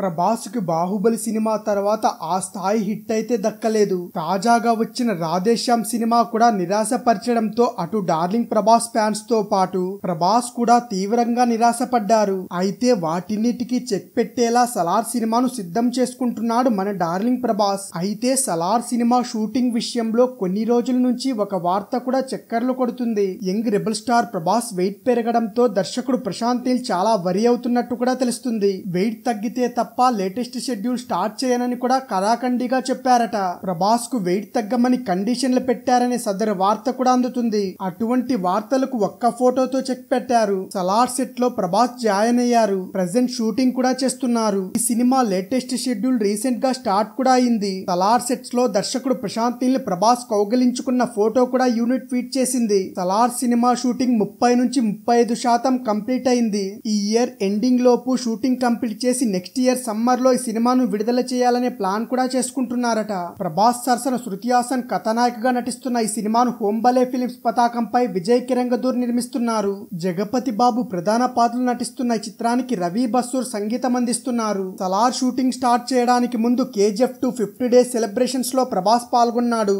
ప్రభాస్కి Baahubali cinema తర్వాత ఆ స్థాయి హిట్ అయితే దక్కలేదు తాజాగా వచ్చిన రాధేశ్యామ్ సినిమా కూడా నిరాశపరచడంతో అటు డార్లింగ్ ప్రభాస్ ఫ్యాన్స్ తో పాటు ప్రభాస్ కూడా తీవ్రంగా నిరాశపడ్డారు అయితే వాటిన్నిటికి చెక్ పెట్టేలా సలార్ సినిమాను సిద్ధం చేసుకుంటున్నాడు మన డార్లింగ్ ప్రభాస్ అయితే సలార్ సినిమా షూటింగ్ విషయంలో కొన్ని రోజుల నుంచి ఒక వార్త కూడా చక్కర్లు కొడుతుంది young rebel star Prabhas weight పెరగడంతో దర్శకుడు ప్రశాంత్ చాలా వరి అవుతున్నట్టు కూడా తెలుస్తుంది వెయిట్ తగ్గితే తప్ప లేటెస్ట్ షెడ్యూల్ స్టార్ట్ చేయనని కూడా కరాఖండిగా చెప్పారట ప్రభాస్ కు వెయిట్ తగ్గమని కండిషన్లు పెట్టారనే సదరు వార్త కూడా అందుతుంది అటువంటి వార్తలకు ఒక్క ఫోటోతో చెక్ పెట్టారు సలార్ సెట్ లో ప్రభాస్ జాయిన్ అయ్యారు ప్రజెంట్ షూటింగ్ కూడా చేస్తున్నారు ఈ సినిమా లేటెస్ట్ షెడ్యూల్ రీసెంట్ గా స్టార్ట్ కూడా అయింది సలార్ సెట్స్ లో దర్శకుడు ప్రశాంత్ ప్రభాస్ కౌగలించుకున్న ఫోటో కూడా యూనిట్ ట్వీట్ చేసింది సలార్ సినిమా షూటింగ్ ముప్పై నుంచి ముప్పై ఐదు శాతం కంప్లీట్ అయింది ఈ ఇయర్ ఎండింగ్ లోపు షూటింగ్ కంప్లీట్ చేసి నెక్స్ట్ ఇయర్ ఇయర్ సమ్మర్లో ఈ సినిమాను విడుదల చేయాలనే ప్లాన్ కూడా చేసుకుంటున్నారట ప్రభాస్ సరసన శృతి హాసన్ కథానాయకగా నటిస్తున్న ఈ సినిమాను హోంబలే ఫిలిమ్స్ పతాకంపై విజయ్ కిరంగదూర్ నిర్మిస్తున్నారు జగపతి బాబు ప్రధాన పాత్రలు నటిస్తున్న ఈ చిత్రానికి రవి బస్సూర్ సంగీతం అందిస్తున్నారు సలార్ షూటింగ్ స్టార్ట్ చేయడానికి ముందు KGF two fifty days celebrations లో ప్రభాస్ పాల్గొన్నాడు